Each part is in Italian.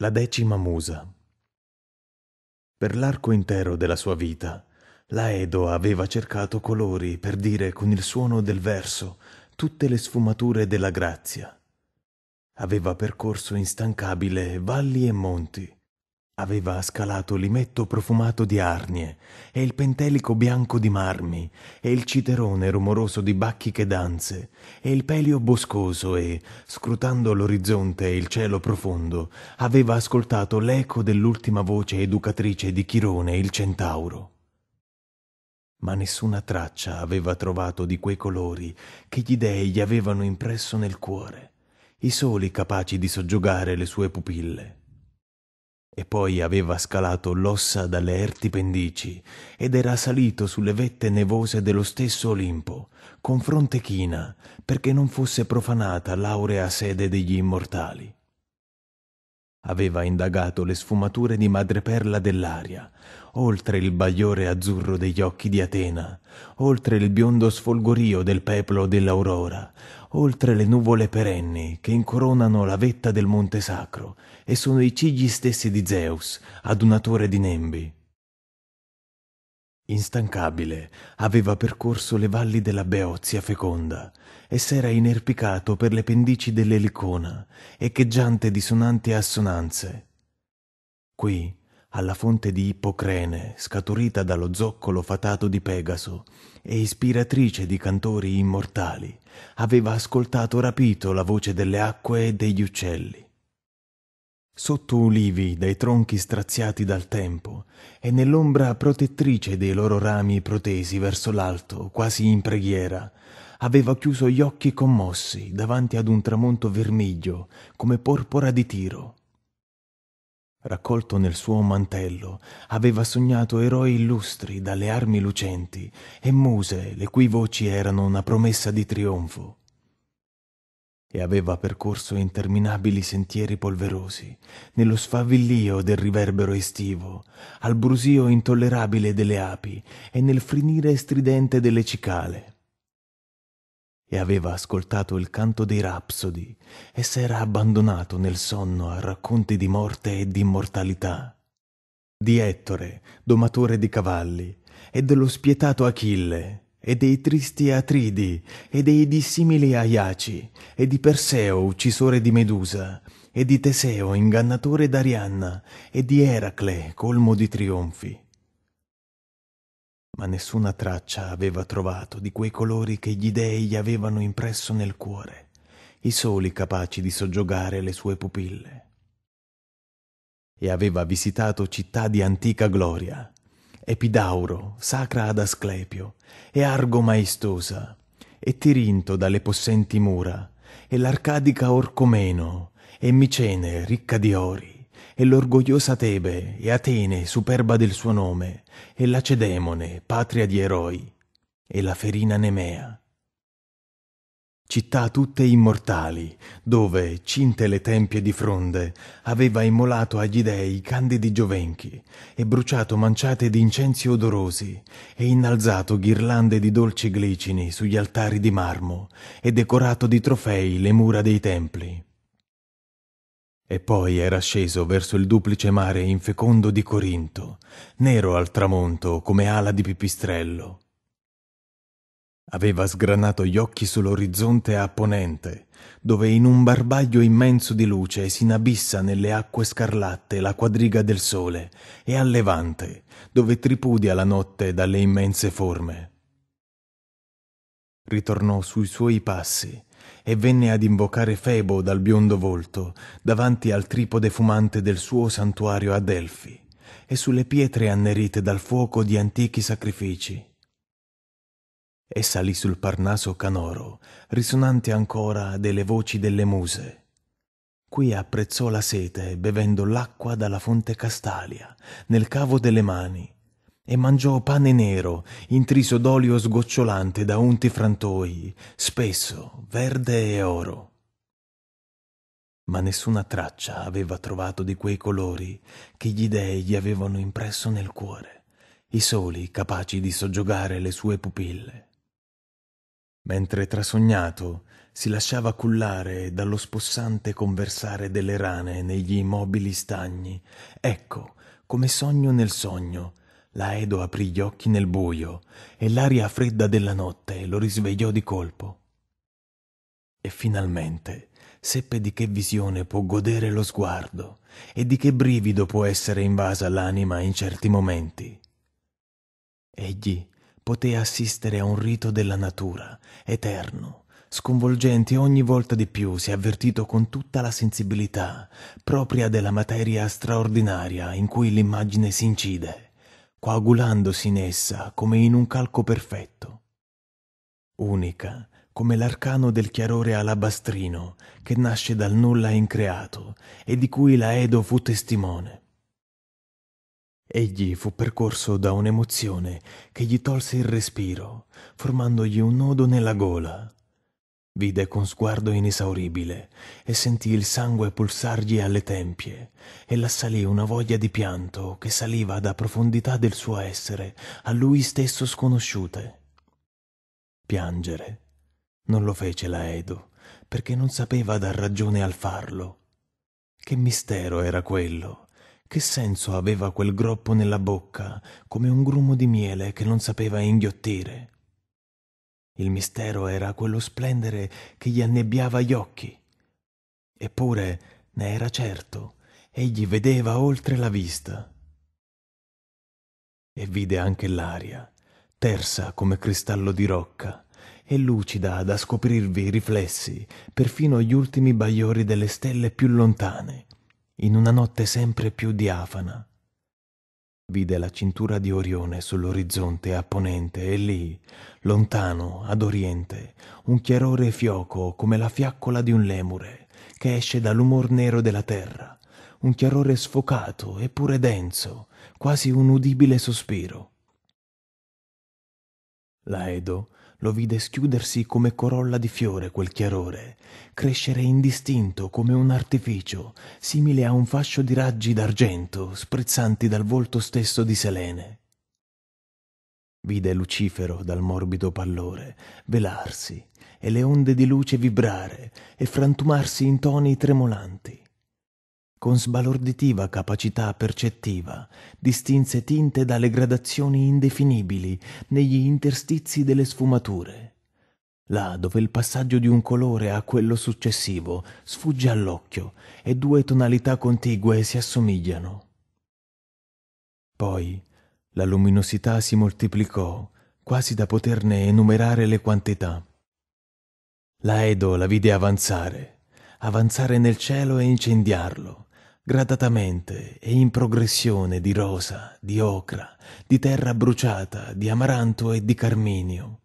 La decima musa. Per l'arco intero della sua vita, la Edo aveva cercato colori per dire con il suono del verso tutte le sfumature della grazia. Aveva percorso instancabile valli e monti, Aveva scalato l'imetto profumato di arnie e il pentelico bianco di marmi e il citerone rumoroso di bacchiche danze e il pelio boscoso e, scrutando l'orizzonte e il cielo profondo, aveva ascoltato l'eco dell'ultima voce educatrice di Chirone il centauro. Ma nessuna traccia aveva trovato di quei colori che gli dei gli avevano impresso nel cuore, i soli capaci di soggiogare le sue pupille e poi aveva scalato l'ossa dalle erti pendici ed era salito sulle vette nevose dello stesso Olimpo, con fronte china, perché non fosse profanata l'aurea sede degli immortali. Aveva indagato le sfumature di madreperla dell'aria, oltre il bagliore azzurro degli occhi di Atena, oltre il biondo sfolgorio del peplo dell'aurora, oltre le nuvole perenni che incoronano la vetta del Monte Sacro e sono i cigli stessi di Zeus, adunatore di nembi. Instancabile, aveva percorso le valli della Beozia feconda e s'era inerpicato per le pendici dell'Elicona, echeggiante di sonanti assonanze. Qui alla fonte di Ippocrene, scaturita dallo zoccolo fatato di Pegaso e ispiratrice di cantori immortali, aveva ascoltato rapito la voce delle acque e degli uccelli. Sotto ulivi dai tronchi straziati dal tempo e nell'ombra protettrice dei loro rami protesi verso l'alto, quasi in preghiera, aveva chiuso gli occhi commossi davanti ad un tramonto vermiglio come porpora di tiro Raccolto nel suo mantello, aveva sognato eroi illustri dalle armi lucenti e muse le cui voci erano una promessa di trionfo. E aveva percorso interminabili sentieri polverosi, nello sfavillio del riverbero estivo, al brusio intollerabile delle api e nel frinire stridente delle cicale e aveva ascoltato il canto dei rapsodi e s'era abbandonato nel sonno a racconti di morte e di immortalità. Di Ettore, domatore di cavalli, e dello spietato Achille, e dei tristi Atridi, e dei dissimili Aiaci, e di Perseo, uccisore di Medusa, e di Teseo, ingannatore d'Arianna, e di Eracle, colmo di trionfi, ma nessuna traccia aveva trovato di quei colori che gli dei gli avevano impresso nel cuore, i soli capaci di soggiogare le sue pupille. E aveva visitato città di antica gloria, Epidauro, sacra ad Asclepio, e Argo maestosa, e Tirinto dalle possenti mura, e l'arcadica Orcomeno, e Micene ricca di ori e l'orgogliosa Tebe, e Atene, superba del suo nome, e Lacedemone, patria di eroi, e la ferina Nemea. Città tutte immortali, dove, cinte le tempie di fronde, aveva immolato agli dei candidi giovenchi, e bruciato manciate di incensi odorosi, e innalzato ghirlande di dolci glicini sugli altari di marmo, e decorato di trofei le mura dei templi. E poi era sceso verso il duplice mare infecondo di Corinto, nero al tramonto come ala di pipistrello. Aveva sgranato gli occhi sull'orizzonte a ponente, dove in un barbaglio immenso di luce si inabissa nelle acque scarlatte la quadriga del sole, e a levante, dove tripudia la notte dalle immense forme. Ritornò sui suoi passi, e venne ad invocare Febo dal biondo volto, davanti al tripode fumante del suo santuario a Delfi, e sulle pietre annerite dal fuoco di antichi sacrifici. E salì sul Parnaso Canoro, risonante ancora delle voci delle muse. Qui apprezzò la sete bevendo l'acqua dalla fonte Castalia, nel cavo delle mani, e mangiò pane nero, intriso d'olio sgocciolante da unti frantoi, spesso verde e oro. Ma nessuna traccia aveva trovato di quei colori che gli dei gli avevano impresso nel cuore, i soli capaci di soggiogare le sue pupille. Mentre trasognato si lasciava cullare dallo spossante conversare delle rane negli immobili stagni, ecco, come sogno nel sogno, la Edo aprì gli occhi nel buio e l'aria fredda della notte lo risvegliò di colpo. E finalmente seppe di che visione può godere lo sguardo e di che brivido può essere invasa l'anima in certi momenti. Egli poté assistere a un rito della natura, eterno, sconvolgente ogni volta di più si è avvertito con tutta la sensibilità propria della materia straordinaria in cui l'immagine si incide coagulandosi in essa come in un calco perfetto. Unica come l'arcano del chiarore alabastrino che nasce dal nulla increato e di cui la Edo fu testimone. Egli fu percorso da un'emozione che gli tolse il respiro, formandogli un nodo nella gola, Vide con sguardo inesauribile e sentì il sangue pulsargli alle tempie e l'assalì una voglia di pianto che saliva da profondità del suo essere a lui stesso sconosciute. Piangere. Non lo fece Laedo perché non sapeva dar ragione al farlo. Che mistero era quello? Che senso aveva quel groppo nella bocca come un grumo di miele che non sapeva inghiottire? Il mistero era quello splendere che gli annebbiava gli occhi. Eppure ne era certo, egli vedeva oltre la vista. E vide anche l'aria, tersa come cristallo di rocca, e lucida da scoprirvi i riflessi, perfino gli ultimi bagliori delle stelle più lontane, in una notte sempre più diafana Vide la cintura di Orione sull'orizzonte a ponente e lì, lontano, ad oriente, un chiarore fioco come la fiaccola di un lemure che esce dall'umor nero della terra, un chiarore sfocato eppure denso, quasi un udibile sospiro. Laedo lo vide schiudersi come corolla di fiore quel chiarore, crescere indistinto come un artificio, simile a un fascio di raggi d'argento sprezzanti dal volto stesso di Selene. Vide Lucifero dal morbido pallore velarsi e le onde di luce vibrare e frantumarsi in toni tremolanti. Con sbalorditiva capacità percettiva, distinse tinte dalle gradazioni indefinibili negli interstizi delle sfumature. Là dove il passaggio di un colore a quello successivo sfugge all'occhio e due tonalità contigue si assomigliano. Poi la luminosità si moltiplicò, quasi da poterne enumerare le quantità. La Edo la vide avanzare, avanzare nel cielo e incendiarlo, gradatamente e in progressione di rosa, di ocra, di terra bruciata, di amaranto e di carminio.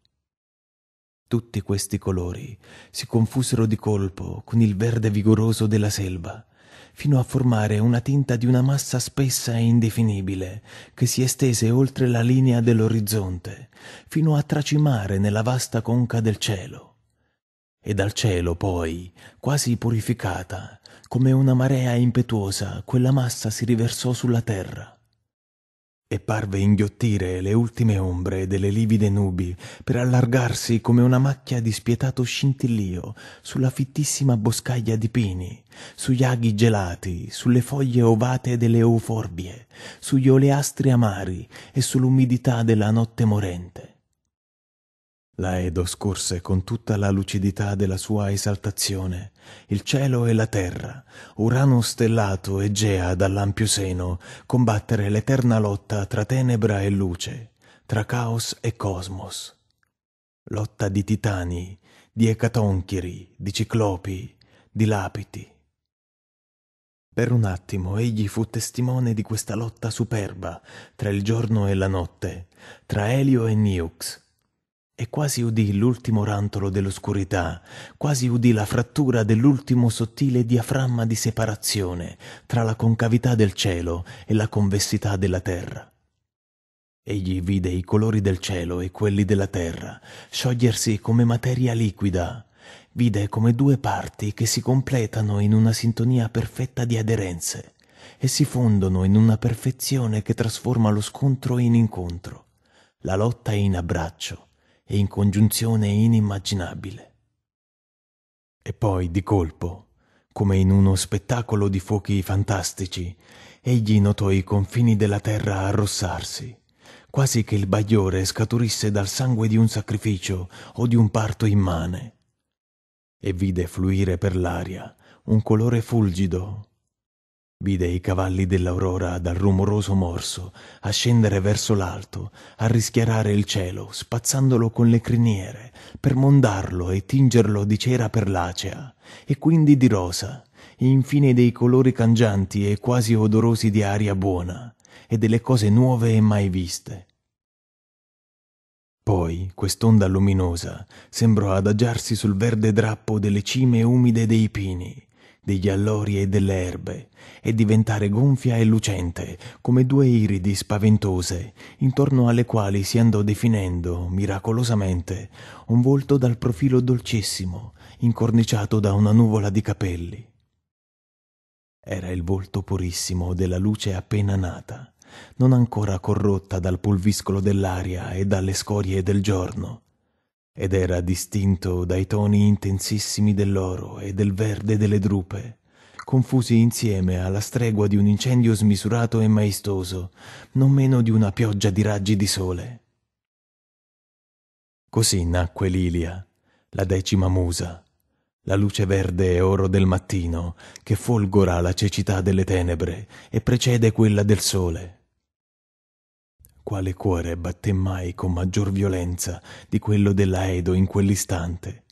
Tutti questi colori si confusero di colpo con il verde vigoroso della selva, fino a formare una tinta di una massa spessa e indefinibile che si estese oltre la linea dell'orizzonte, fino a tracimare nella vasta conca del cielo. E dal cielo poi, quasi purificata, come una marea impetuosa, quella massa si riversò sulla terra e parve inghiottire le ultime ombre delle livide nubi per allargarsi come una macchia di spietato scintillio sulla fittissima boscaglia di pini, sugli aghi gelati, sulle foglie ovate delle euforbie, sugli oleastri amari e sull'umidità della notte morente. La Edo scorse con tutta la lucidità della sua esaltazione il cielo e la terra, Urano stellato e Gea dall'ampio seno, combattere l'eterna lotta tra tenebra e luce, tra caos e cosmos. Lotta di titani, di ecatonchiri, di ciclopi, di lapiti. Per un attimo egli fu testimone di questa lotta superba tra il giorno e la notte, tra Elio e Niux, e quasi udì l'ultimo rantolo dell'oscurità, quasi udì la frattura dell'ultimo sottile diaframma di separazione tra la concavità del cielo e la convessità della terra. Egli vide i colori del cielo e quelli della terra sciogliersi come materia liquida, vide come due parti che si completano in una sintonia perfetta di aderenze e si fondono in una perfezione che trasforma lo scontro in incontro, la lotta in abbraccio, e in congiunzione inimmaginabile. E poi, di colpo, come in uno spettacolo di fuochi fantastici, egli notò i confini della terra arrossarsi, quasi che il bagliore scaturisse dal sangue di un sacrificio o di un parto immane, e vide fluire per l'aria un colore fulgido Vide i cavalli dell'aurora dal rumoroso morso a scendere verso l'alto, a rischiarare il cielo, spazzandolo con le criniere, per mondarlo e tingerlo di cera perlacea, e quindi di rosa, e infine dei colori cangianti e quasi odorosi di aria buona, e delle cose nuove e mai viste. Poi quest'onda luminosa sembrò adagiarsi sul verde drappo delle cime umide dei pini, degli allori e delle erbe, e diventare gonfia e lucente, come due iridi spaventose, intorno alle quali si andò definendo, miracolosamente, un volto dal profilo dolcissimo, incorniciato da una nuvola di capelli. Era il volto purissimo della luce appena nata, non ancora corrotta dal pulviscolo dell'aria e dalle scorie del giorno, ed era distinto dai toni intensissimi dell'oro e del verde delle drupe, confusi insieme alla stregua di un incendio smisurato e maestoso, non meno di una pioggia di raggi di sole. Così nacque Lilia, la decima musa, la luce verde e oro del mattino che folgora la cecità delle tenebre e precede quella del sole quale cuore batté mai con maggior violenza di quello dell'Aedo in quell'istante.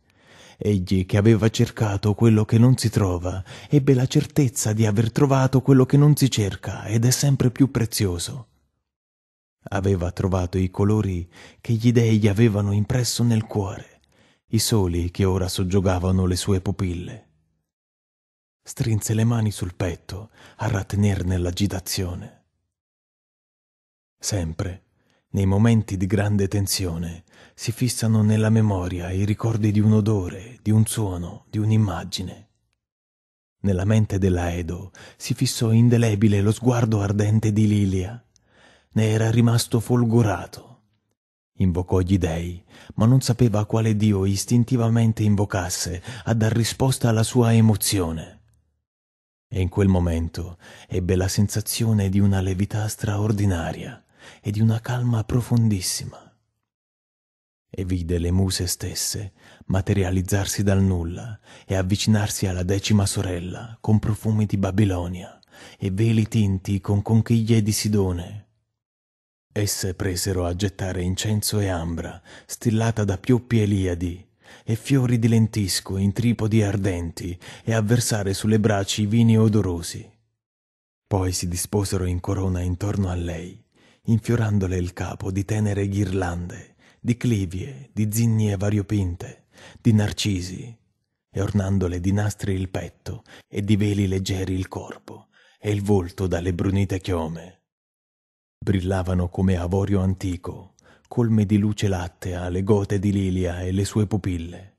Egli, che aveva cercato quello che non si trova, ebbe la certezza di aver trovato quello che non si cerca ed è sempre più prezioso. Aveva trovato i colori che gli dei gli avevano impresso nel cuore, i soli che ora soggiogavano le sue pupille. Strinse le mani sul petto a rattenerne l'agitazione. Sempre, nei momenti di grande tensione, si fissano nella memoria i ricordi di un odore, di un suono, di un'immagine. Nella mente della Edo si fissò indelebile lo sguardo ardente di Lilia. Ne era rimasto folgorato. Invocò gli dei, ma non sapeva quale dio istintivamente invocasse a dar risposta alla sua emozione. E in quel momento ebbe la sensazione di una levità straordinaria e di una calma profondissima. E vide le muse stesse materializzarsi dal nulla e avvicinarsi alla decima sorella con profumi di Babilonia e veli tinti con conchiglie di Sidone. Esse presero a gettare incenso e ambra, stillata da pioppi eliadi, e fiori di lentisco in tripodi ardenti, e a versare sulle braci vini odorosi. Poi si disposero in corona intorno a lei infiorandole il capo di tenere ghirlande, di clivie, di zinnie variopinte, di narcisi, e ornandole di nastri il petto e di veli leggeri il corpo e il volto dalle brunite chiome. Brillavano come avorio antico, colme di luce lattea le gote di lilia e le sue pupille,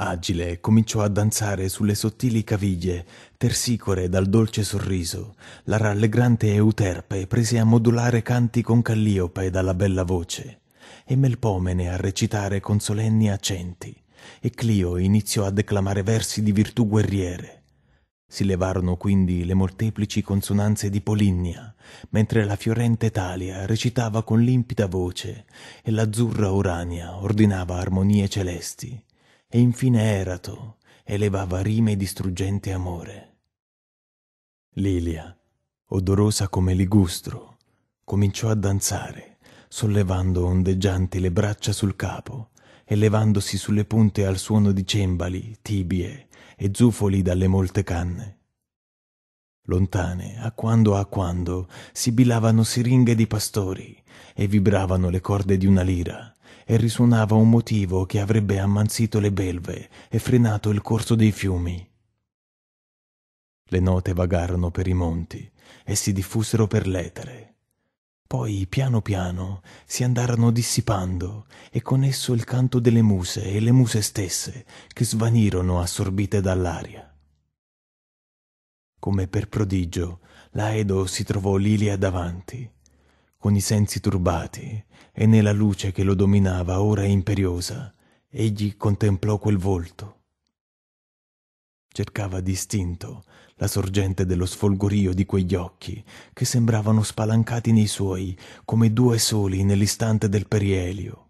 Agile, cominciò a danzare sulle sottili caviglie, tersicore dal dolce sorriso. La rallegrante Euterpe prese a modulare canti con Calliope dalla bella voce, e Melpomene a recitare con solenni accenti, e Clio iniziò a declamare versi di virtù guerriere. Si levarono quindi le molteplici consonanze di Polinnia, mentre la fiorente Talia recitava con limpida voce e l'azzurra Urania ordinava armonie celesti e infine Erato elevava rime distruggente amore. Lilia, odorosa come ligustro, cominciò a danzare, sollevando ondeggianti le braccia sul capo e levandosi sulle punte al suono di cembali, tibie e zufoli dalle molte canne. Lontane, a quando a quando, sibilavano siringhe di pastori e vibravano le corde di una lira, e risuonava un motivo che avrebbe ammanzito le belve e frenato il corso dei fiumi. Le note vagarono per i monti e si diffusero per l'etere. Poi, piano piano, si andarono dissipando e con esso il canto delle muse e le muse stesse che svanirono assorbite dall'aria. Come per prodigio, Laedo si trovò Lilia davanti con i sensi turbati, e nella luce che lo dominava ora imperiosa, egli contemplò quel volto. Cercava distinto la sorgente dello sfolgorio di quegli occhi, che sembravano spalancati nei suoi come due soli nell'istante del perielio.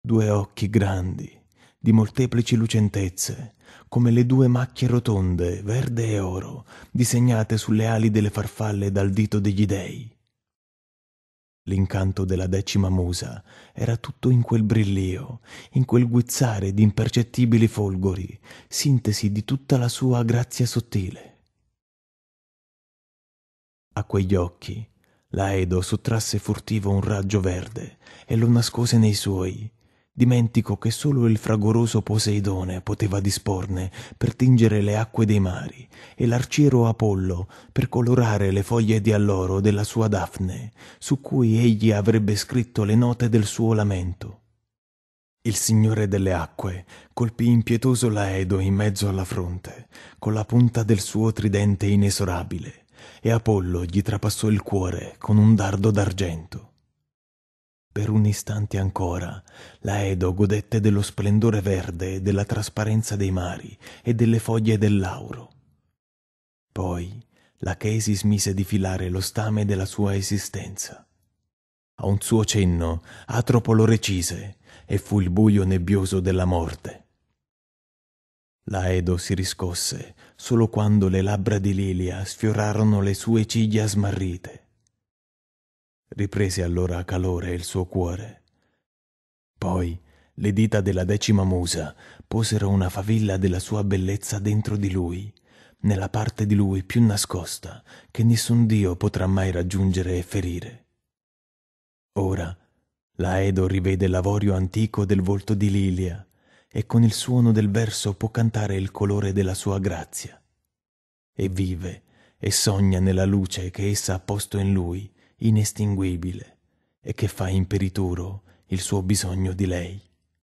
Due occhi grandi, di molteplici lucentezze, come le due macchie rotonde, verde e oro, disegnate sulle ali delle farfalle dal dito degli dei L'incanto della decima musa era tutto in quel brillio, in quel guizzare di impercettibili folgori, sintesi di tutta la sua grazia sottile. A quegli occhi, Laedo sottrasse furtivo un raggio verde e lo nascose nei suoi, Dimentico che solo il fragoroso Poseidone poteva disporne per tingere le acque dei mari e l'arciero Apollo per colorare le foglie di alloro della sua Daphne, su cui egli avrebbe scritto le note del suo lamento. Il signore delle acque colpì impietoso Laedo in mezzo alla fronte con la punta del suo tridente inesorabile e Apollo gli trapassò il cuore con un dardo d'argento. Per un istante ancora, la Edo godette dello splendore verde e della trasparenza dei mari e delle foglie del lauro. Poi la Casey smise di filare lo stame della sua esistenza. A un suo cenno, Atropo lo recise e fu il buio nebbioso della morte. La Edo si riscosse solo quando le labbra di Lilia sfiorarono le sue ciglia smarrite Riprese allora a calore il suo cuore. Poi le dita della decima musa posero una favilla della sua bellezza dentro di lui, nella parte di lui più nascosta che nessun dio potrà mai raggiungere e ferire. Ora Laedo rivede l'avorio antico del volto di Lilia e con il suono del verso può cantare il colore della sua grazia. E vive e sogna nella luce che essa ha posto in lui inestinguibile e che fa imperituro il suo bisogno di lei.